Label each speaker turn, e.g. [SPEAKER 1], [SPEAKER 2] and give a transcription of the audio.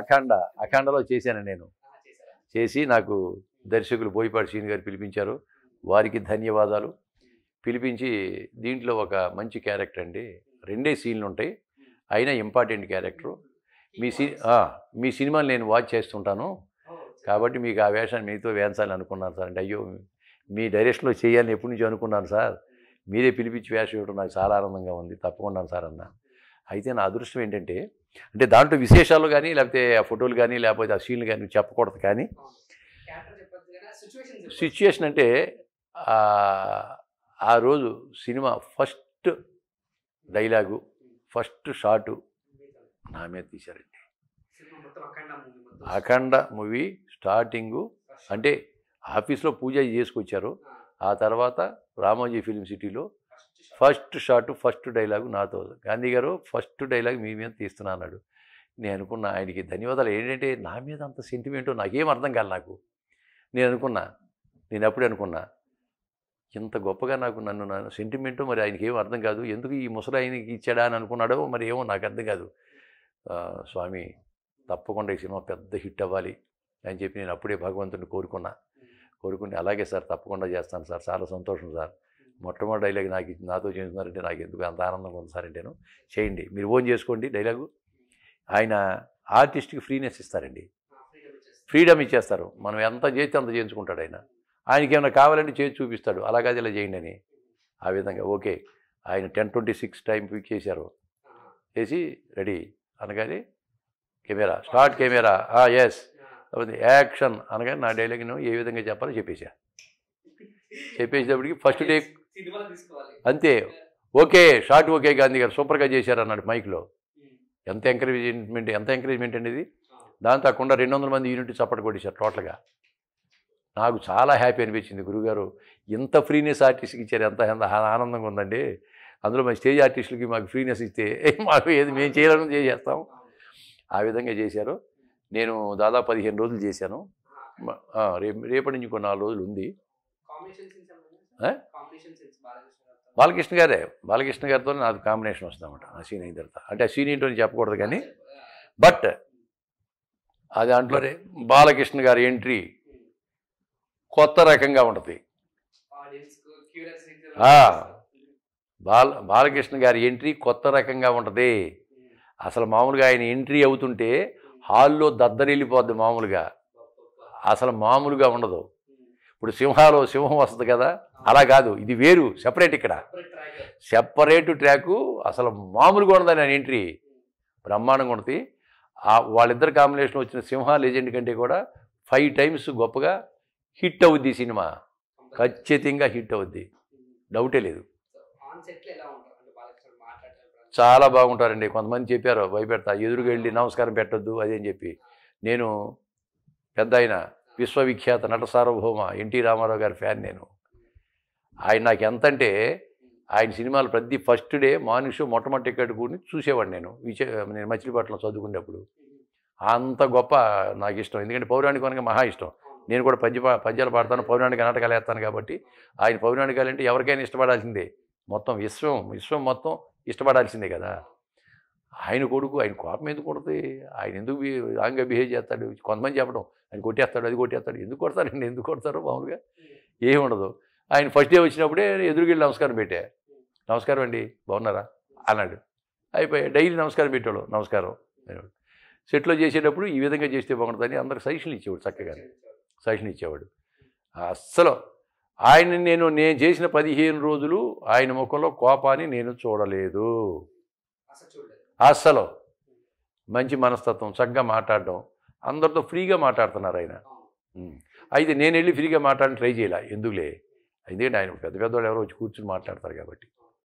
[SPEAKER 1] అఖండ అఖండలో చేశాను నేను చేసి నాకు దర్శకులు బోయిపాటి శ్రీని గారు పిలిపించారు వారికి ధన్యవాదాలు పిలిపించి దీంట్లో ఒక మంచి క్యారెక్టర్ అండి రెండే సీన్లు ఉంటాయి అయినా ఇంపార్టెంట్ క్యారెక్టరు మీ సి మీ సినిమాని నేను వాచ్ చేస్తుంటాను కాబట్టి మీకు ఆ వేషాన్ని మీతో వేయించాలని అనుకున్నాను సార్ అంటే అయ్యో మీ డైరెక్షన్లో చేయాలని ఎప్పటి నుంచి అనుకున్నాను సార్ మీరే పిలిపించి వేషం ఇవ్వడం నాకు చాలా ఆనందంగా ఉంది తప్పకుండా సార్ అన్నా అయితే నా అదృష్టం ఏంటంటే అంటే దాంట్లో విశేషాలు కానీ లేకపోతే ఆ ఫోటోలు కానీ లేకపోతే ఆ సీన్లు కానీ చెప్పకూడదు కానీ సిచ్యువేషన్ అంటే ఆ రోజు cinema first dialogue first shot నా మీద తీశారండి అఖండ మూవీ స్టార్టింగు అంటే ఆఫీస్లో పూజ చేసుకొచ్చారు ఆ తర్వాత రామోజీ ఫిలిం సిటీలో ఫస్ట్ షాట్ ఫస్ట్ డైలాగు నాతో గాంధీ గారు ఫస్ట్ డైలాగ్ మీ మీద తీస్తున్నా అన్నాడు నేను అనుకున్న ఆయనకి ధన్యవాదాలు ఏంటంటే నా మీద అంత సెంటిమెంటో నాకేం అర్థం కాదు నాకు నేను అనుకున్నా నేను అప్పుడే అనుకున్నా ఇంత గొప్పగా నాకు నన్ను నా సెంటిమెంటు మరి ఆయనకి ఏం అర్థం కాదు ఎందుకు ఈ ముసలి ఆయనకి ఇచ్చాడా అని అనుకున్నాడో మరి ఏమో నాకు అర్థం కాదు స్వామి తప్పకుండా ఈ సినిమా పెద్ద హిట్ అవ్వాలి అని చెప్పి నేను అప్పుడే భగవంతుని కోరుకున్నా కోరుకుని అలాగే సార్ తప్పకుండా చేస్తాను సార్ చాలా సంతోషం సార్ మొట్టమొదటి డైలాగ్ నాకు నాతో చేస్తున్నారంటే నాకు ఎందుకు అంత ఆనందం నేను చేయండి మీరు ఫోన్ చేసుకోండి డైలాగు ఆయన ఆర్టిస్ట్కి ఫ్రీనెస్ ఇస్తారండి ఫ్రీడమ్ ఇచ్చేస్తారు మనం ఎంత చేస్తే అంత చేయించుకుంటాడు ఆయన ఆయనకి ఏమైనా కావాలంటే చేసి చూపిస్తాడు అలాగే ఇలా చేయండి అని ఆ విధంగా ఓకే ఆయన ten twenty six time pick చేశారు చేసి రెడీ అనగానే camera start camera yes action అనగానే నా డైలాగ్ ఏ విధంగా చెప్పాలో చెప్పేసా చెప్పేసేటప్పటికి ఫస్ట్ టేక్ అంతే ఓకే షార్ట్ ఓకే గాంధీ గారు సూపర్గా చేశారు అన్నాడు మైక్లో ఎంత ఎంకరేజ్మెంట్ ఎంత ఎంకరేజ్మెంట్ అండి ఇది దాని తాకుండా రెండు వందల మంది యూనిట్ సపోర్ట్ కొట్టేశారు టోటల్గా నాకు చాలా హ్యాపీ అనిపించింది గురుగారు ఇంత ఫ్రీనెస్ ఆర్టిస్ట్కి ఇచ్చారు ఎంత ఆనందంగా ఉందండి అందులో మా స్టేజ్ ఆర్టిస్టులకి మాకు ఫ్రీనెస్ ఇస్తే మాకు ఏది మేము చేయాలని చేసేస్తాం ఆ విధంగా చేశారు నేను దాదాపు పదిహేను రోజులు చేశాను రేపు రేపటి నుంచి నాలుగు రోజులు ఉంది బాలకృష్ణ గారే బాలకృష్ణ గారితో నాకు కాంబినేషన్ వస్తుందన్నమాట ఆ సీన్ అయిన తర్వాత అంటే ఆ సీన్ ఏంటో చెప్పకూడదు కానీ బట్ ఆ దాంట్లోనే బాలకృష్ణ గారి ఎంట్రీ కొత్త రకంగా ఉంటుంది బాల బాలకృష్ణ గారి ఎంట్రీ కొత్త రకంగా ఉంటుంది అసలు మామూలుగా ఆయన ఎంట్రీ అవుతుంటే హాల్లో దద్దరిల్లిపోద్ది మామూలుగా అసలు మామూలుగా ఉండదు ఇప్పుడు సింహాలో సింహం వస్తుంది కదా అలా కాదు ఇది వేరు సెపరేట్ ఇక్కడ సెపరేట్ ట్రాకు అసలు మామూలుగా ఉండదు నేను ఎంట్రీ బ్రహ్మాండంగా ఉంటుంది వాళ్ళిద్దరు కాంబినేషన్ వచ్చిన సింహ లెజెండ్ కంటే కూడా ఫైవ్ టైమ్స్ గొప్పగా హిట్ అవుద్ది సినిమా ఖచ్చితంగా హిట్ అవుద్ది డౌటే లేదు చాలా బాగుంటారండి కొంతమంది చెప్పారు భయపెడతా ఎదురుగా వెళ్ళి నమస్కారం పెట్టద్దు అని చెప్పి నేను పెద్ద అయినా విశ్వవిఖ్యాత నట సార్వభౌమ ఎన్టీ రామారావు గారి ఫ్యాన్ నేను ఆయన నాకు ఎంతంటే ఆయన సినిమాలు ప్రతి ఫస్ట్ డే మార్నింగ్ షో మొట్టమొదటి టికెట్ కూడి చూసేవాడిని నేను విచే నేను మచిలీపట్నం చదువుకునేప్పుడు అంత గొప్ప నాకు ఇష్టం ఎందుకంటే వనక మహా ఇష్టం నేను కూడా పద్య పద్యాలు పాడతాను పౌరాణిక నాటకాలు వేస్తాను కాబట్టి ఆయన పౌరాణికాలు అంటే ఎవరికైనా ఇష్టపడాల్సిందే మొత్తం విశ్వం విశ్వం మొత్తం ఇష్టపడాల్సిందే కదా ఆయన కొడుకు ఆయన కోపం ఎందుకు కొడుతుంది ఆయన ఎందుకు రాంగ్గా బిహేవ్ చేస్తాడు కొంతమంది చెప్పడం ఆయన కొట్టేస్తాడు అది కొట్టేస్తాడు ఎందుకు నేను ఎందుకు కొడతారు మామూలుగా hmm. ఏముండదు ఆయన ఫస్ట్ డే వచ్చినప్పుడే ఎదురుకెళ్ళి నమస్కారం పెట్టా నమస్కారం అండి బాగున్నారా అన్నాడు అయిపోయి డైలీ నమస్కారం పెట్టాడు నమస్కారం సెట్లో చేసేటప్పుడు ఈ విధంగా చేస్తే బాగుంటుందని అందరికి సజెషన్లు ఇచ్చేవాడు చక్కగా సజెషన్ ఇచ్చేవాడు అస్సలు ఆయన నేను నేను చేసిన పదిహేను రోజులు ఆయన ముఖంలో కోపాన్ని నేను చూడలేదు అస్సలు మంచి మనస్తత్వం చక్కగా మాట్లాడడం అందరితో ఫ్రీగా మాట్లాడుతున్నారు ఆయన అయితే నేను వెళ్ళి ఫ్రీగా మాట్లాడడం ట్రై చేయాలి ఎందుకులే ఎందుకంటే ఆయన పెద్ద పెద్దవాళ్ళు ఎవరో వచ్చి కూర్చుని మాట్లాడతారు కాబట్టి